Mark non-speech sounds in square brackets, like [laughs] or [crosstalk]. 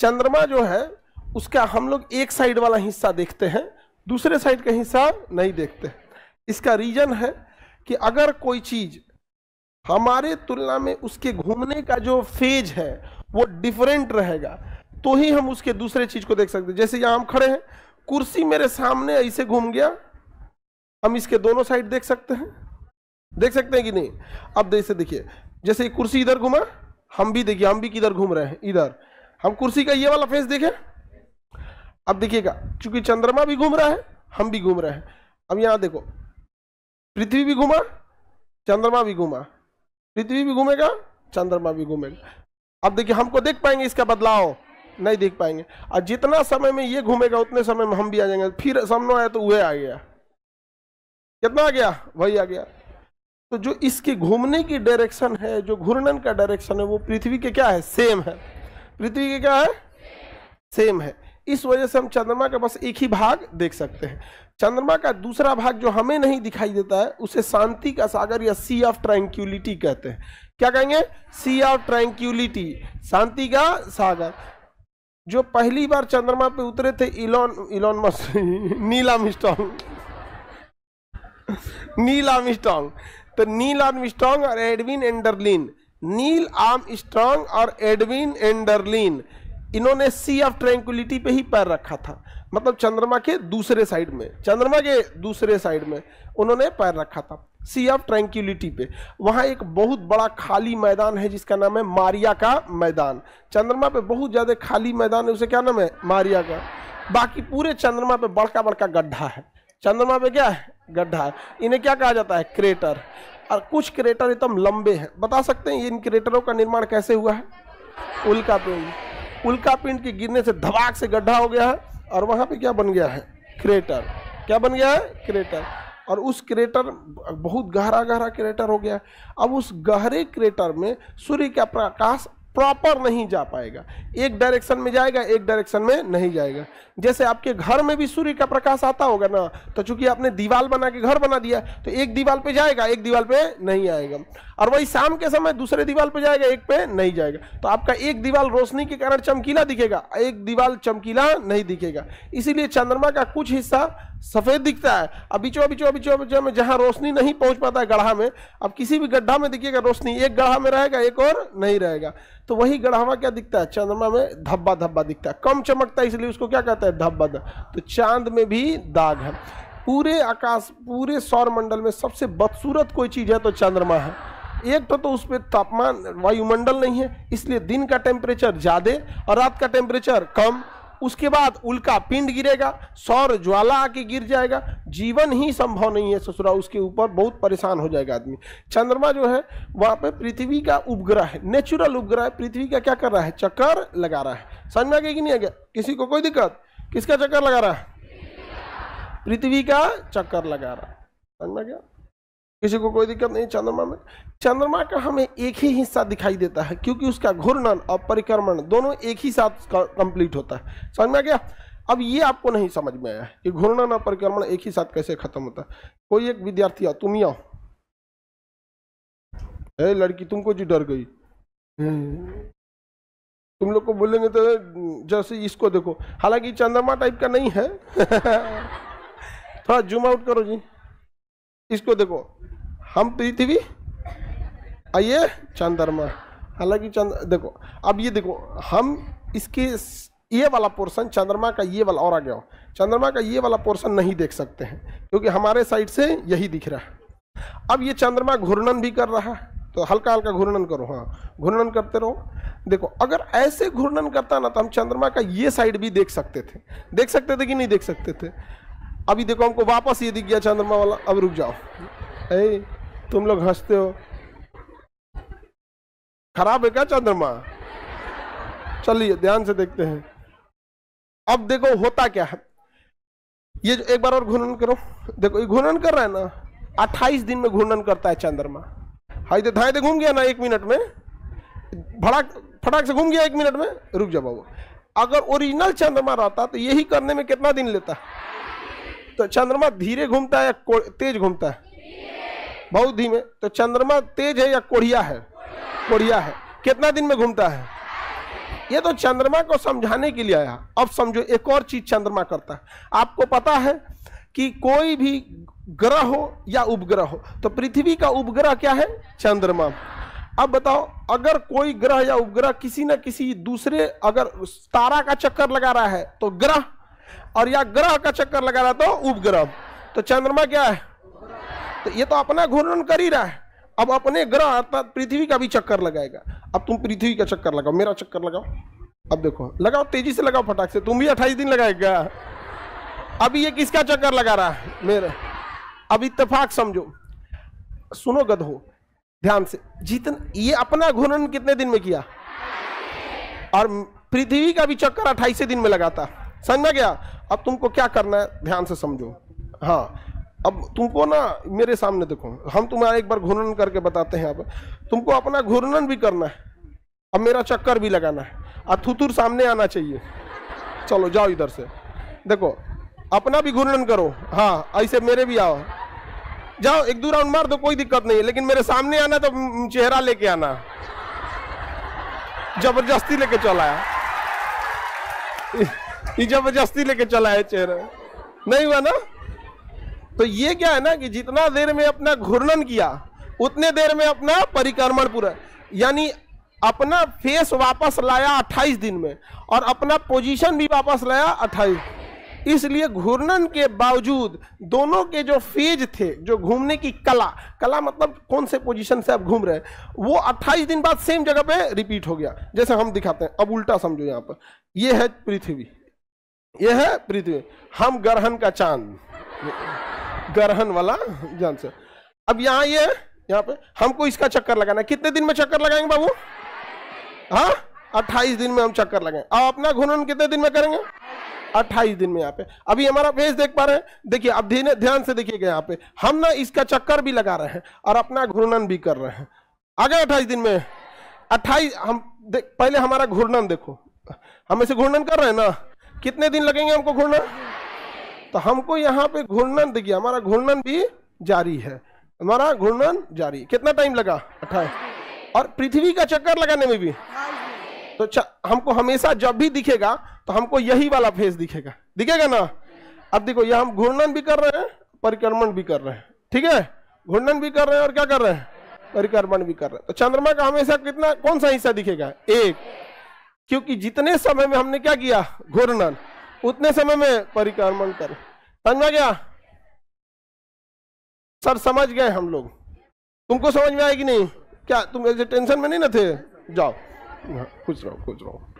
चंद्रमा जो है उसका हम लोग एक साइड वाला हिस्सा देखते हैं दूसरे साइड का हिस्सा नहीं देखते इसका रीजन है कि अगर कोई चीज हमारे तुलना में उसके घूमने का जो फेज है वो डिफरेंट रहेगा तो ही हम उसके दूसरे चीज को देख सकते जैसे यहां हम खड़े हैं कुर्सी मेरे सामने ऐसे घूम गया हम इसके दोनों साइड देख सकते हैं देख सकते हैं कि नहीं अब जैसे देखिए जैसे कुर्सी इधर घुमा हम भी देखिए हम भी किधर घूम रहे हैं इधर हम कुर्सी का ये वाला फेस देखें अब देखिएगा चूंकि चंद्रमा भी घूम रहा है हम भी घूम रहे हैं अब यहां देखो पृथ्वी भी घूमा चंद्रमा भी घूमा पृथ्वी भी घूमेगा चंद्रमा भी घूमेगा अब देखिए हमको देख पाएंगे इसका बदलाव नहीं देख पाएंगे और जितना समय में ये घूमेगा उतने समय में हम भी आ जाएंगे फिर सामने आया तो वह आ गया कितना आ गया वही आ गया तो जो इसके घूमने की डायरेक्शन है जो घूर्णन का डायरेक्शन है वो पृथ्वी के क्या है सेम है पृथ्वी की क्या है सेम है इस वजह से हम चंद्रमा का बस एक ही भाग देख सकते हैं चंद्रमा का दूसरा भाग जो हमें नहीं दिखाई देता है उसे शांति का सागर या सी ऑफ ट्रैंक्यूलिटी कहते हैं क्या कहेंगे सी ऑफ ट्रैंक्यूलिटी शांति का सागर जो पहली बार चंद्रमा पे उतरे थे इलॉन इलोन मस नीला मिस्टोंग नीला मिस्टोंग तो नीला मिस्टोंग और Edwin Aldrin Neil Armstrong और एडविन एंडरलिन इन्होंने सी ऑफ ट्रैंकुलिटी पे ही पैर रखा था मतलब चंद्रमा के दूसरे साइड में चंद्रमा के दूसरे साइड में उन्होंने पैर रखा था सी ऑफ ट्रैंक्यूलिटी पे वहाँ एक बहुत बड़ा खाली मैदान है जिसका नाम है मारिया का मैदान चंद्रमा पे बहुत ज़्यादा खाली मैदान है उसे क्या नाम है मारिया का बाकी पूरे चंद्रमा पे बड़का बड़का गड्ढा है चंद्रमा पे क्या है गड्ढा है इन्हें क्या कहा जाता है क्रेटर और कुछ क्रेटर एकदम लंबे हैं बता सकते हैं इन क्रेटरों का निर्माण कैसे हुआ है उल्का पिंड उल्का पिंड के गिरने से धबाक से गड्ढा हो गया है और वहाँ पे क्या बन गया है क्रेटर क्या बन गया है क्रेटर और उस क्रेटर बहुत गहरा गहरा क्रेटर हो गया अब उस गहरे क्रेटर में सूर्य का प्रकाश प्रॉपर नहीं जा पाएगा एक डायरेक्शन में जाएगा एक डायरेक्शन में नहीं जाएगा जैसे आपके घर में भी सूर्य का प्रकाश आता होगा ना तो चूंकि आपने दीवाल बना के घर बना दिया तो एक दीवाल पे जाएगा एक दीवाल पे नहीं आएगा और वही शाम के समय दूसरे दीवाल पे जाएगा एक पे नहीं जाएगा तो आपका एक दीवाल रोशनी के कारण चमकीला दिखेगा एक दीवार चमकीला नहीं दिखेगा इसीलिए चंद्रमा का कुछ हिस्सा सफेद दिखता है अब बीचों बीचों बीचों बीचों में जहां रोशनी नहीं पहुंच पाता है गढ़ा में अब किसी भी गड्ढा में दिखेगा रोशनी एक गढ़ा में रहेगा एक और नहीं रहेगा तो वही गढ़ावा क्या दिखता है चंद्रमा में धब्बा धब्बा दिखता है कम चमकता है इसलिए उसको क्या कहता है धब्बा तो चांद में भी दाग है पूरे आकाश पूरे सौर मंडल में सबसे बदसूरत कोई चीज़ है तो चंद्रमा है एक तो तो उसमें तापमान वायुमंडल नहीं है इसलिए दिन का टेम्परेचर ज़्यादा और रात का टेम्परेचर कम उसके बाद उल्का पिंड गिरेगा सौर ज्वाला आके गिर जाएगा जीवन ही संभव नहीं है ससुराल उसके ऊपर बहुत परेशान हो जाएगा आदमी चंद्रमा जो है वहाँ पे पृथ्वी का उपग्रह है नेचुरल उपग्रह है पृथ्वी का क्या कर रहा है चक्कर लगा रहा है समझ में आ गया कि नहीं आ गया किसी को कोई दिक्कत किसका चक्कर लगा रहा है पृथ्वी का चक्कर लगा रहा है समझ में आ गया किसी को कोई दिक्कत नहीं चंद्रमा में चंद्रमा का हमें एक ही हिस्सा दिखाई देता है क्योंकि उसका घूर्णन और परिक्रमण दोनों एक ही साथ कंप्लीट होता है समझ में गया अब ये आपको नहीं समझ में आया कि घूर्णन और परिक्रमण एक ही साथ कैसे खत्म होता है कोई एक विद्यार्थी आओ तुम ही आओ ए लड़की तुमको जी डर गई तुम लोग को बोलेंगे तो जैसे इसको देखो हालांकि चंद्रमा टाइप का नहीं है [laughs] थोड़ा जूम आउट करो जी इसको देखो हम पृथ्वी आइए चंद्रमा हालांकि चंद्र देखो अब ये देखो हम इसके ये वाला पोर्शन चंद्रमा का ये वाला और आ गया चंद्रमा का ये वाला पोर्शन नहीं देख सकते हैं क्योंकि हमारे साइड से यही दिख रहा है अब ये चंद्रमा घूर्णन भी कर रहा है तो हल्का हल्का घूर्णन करो हाँ घूर्णन करते रहो देखो अगर ऐसे घूर्णन करता ना तो हम चंद्रमा का ये साइड भी देख सकते थे देख सकते थे कि नहीं देख सकते थे अभी देखो हमको वापस ये दिख गया चंद्रमा वाला अब रुक जाओ ए, तुम लोग हंसते हो खराब है क्या चंद्रमा चलिए ध्यान से देखते हैं अब देखो होता क्या है ये जो एक बार और घूर्णन करो देखो ये घूर्णन कर रहा है ना अट्ठाईस दिन में घूर्णन करता है चंद्रमा हाई दे धाई दे घूम गया ना एक मिनट में फटाक फटाक से घूम गया एक मिनट में रुक जाओ बाबू अगर ओरिजिनल चंद्रमा रहता तो यही करने में कितना दिन लेता तो चंद्रमा धीरे घूमता है या तेज घूमता है बहुत धीमे तो चंद्रमा तेज है या कोढ़िया है कोढ़िया है कितना दिन में घूमता है ये तो चंद्रमा को समझाने के लिए आया अब समझो एक और चीज चंद्रमा करता है आपको पता है कि कोई भी ग्रह हो या उपग्रह हो तो पृथ्वी का उपग्रह क्या है चंद्रमा अब बताओ अगर कोई ग्रह या उपग्रह किसी न किसी दूसरे अगर तारा का चक्कर लगा रहा है तो ग्रह और या ग्रह का चक्कर लगा रहा तो उपग्रह तो चंद्रमा क्या है तो ये तो अपना घूर्णन कर ही रहा है अब अपने ग्रह अर्थात पृथ्वी का भी चक्कर लगाएगा अब तुम पृथ्वी का चक्कर लगाओ मेरा चक्कर लगाओ अब देखो लगाओ तेजी से लगाओ फटाक से तुम भी अट्ठाईस दिन लगाएगा अभी ये किसका चक्कर लगा रहा है मेरा अब इतफाक समझो सुनो गधो ध्यान से जितन ये अपना घूर्णन कितने दिन में किया और पृथ्वी का भी चक्कर अट्ठाईस दिन में लगाता है समझ में गया अब तुमको क्या करना है ध्यान से समझो हाँ अब तुमको ना मेरे सामने देखो हम तुम्हारा एक बार घूर्णन करके बताते हैं अब तुमको अपना घूर्णन भी करना है अब मेरा चक्कर भी लगाना है और थुतुर सामने आना चाहिए चलो जाओ इधर से देखो अपना भी घूर्णन करो हाँ ऐसे मेरे भी आओ जाओ एक दो राउंड मार दो कोई दिक्कत नहीं है लेकिन मेरे सामने आना तो चेहरा लेके आना जबरदस्ती लेके चलाया ये जबरदस्ती लेके चला है चेहरा नहीं हुआ ना तो ये क्या है ना कि जितना देर में अपना घूर्णन किया उतने देर में अपना परिक्रमण पूरा यानी अपना फेस वापस लाया 28 दिन में और अपना पोजीशन भी वापस लाया 28 इसलिए घूर्णन के बावजूद दोनों के जो फेज थे जो घूमने की कला कला मतलब कौन से पोजीशन से आप घूम रहे हैं वो 28 दिन बाद सेम जगह पे रिपीट हो गया जैसे हम दिखाते हैं अब उल्टा समझो यहाँ पर ये है पृथ्वी यह है पृथ्वी हम ग्रहण का चांद ग्रहण वाला जान से अब यहाँ ये यहां यहाँ पे हमको इसका चक्कर लगाना है कितने दिन में चक्कर लगाएंगे बाबू हाँ अट्ठाईस दिन में हम चक्कर लगाएंगे अब अपना घूर्णन कितने दिन में करेंगे अट्ठाईस दिन में यहाँ पे अभी हमारा फेस देख पा रहे हैं देखिए अब धीरे ध्यान से देखिएगा यहाँ पे हम ना इसका चक्कर भी लगा रहे हैं और अपना घूर्णन भी कर रहे हैं आगे अट्ठाईस दिन में अट्ठाईस हम पहले हमारा घूर्णन देखो हम इसे घूर्णन कर रहे हैं ना कितने दिन लगेंगे हमको घूर्णन तो हमको यहाँ पे घूर्णन देखिए हमारा घूर्णन भी जारी है हमारा घूर्णन जारी कितना टाइम लगा अट्ठाईस और पृथ्वी का चक्कर लगाने में भी तो हमको हमेशा जब भी दिखेगा तो हमको यही वाला फेस दिखेगा दिखेगा ना अब देखो ये हम घूर्णन भी कर रहे हैं परिक्रमण भी कर रहे हैं ठीक है घूर्णन भी कर रहे हैं और क्या कर रहे हैं परिक्रमण भी कर रहे हैं तो चंद्रमा का हमेशा कितना कौन सा हिस्सा दिखेगा एक क्योंकि जितने समय में हमने क्या किया घूर्णन उतने समय में परिक्रमण कर समझ में गया सर समझ गए हम लोग तुमको समझ में आएगी नहीं क्या तुम ऐसे टेंशन में नहीं ना थे जाओ हाँ, खुश रहो खुश रहो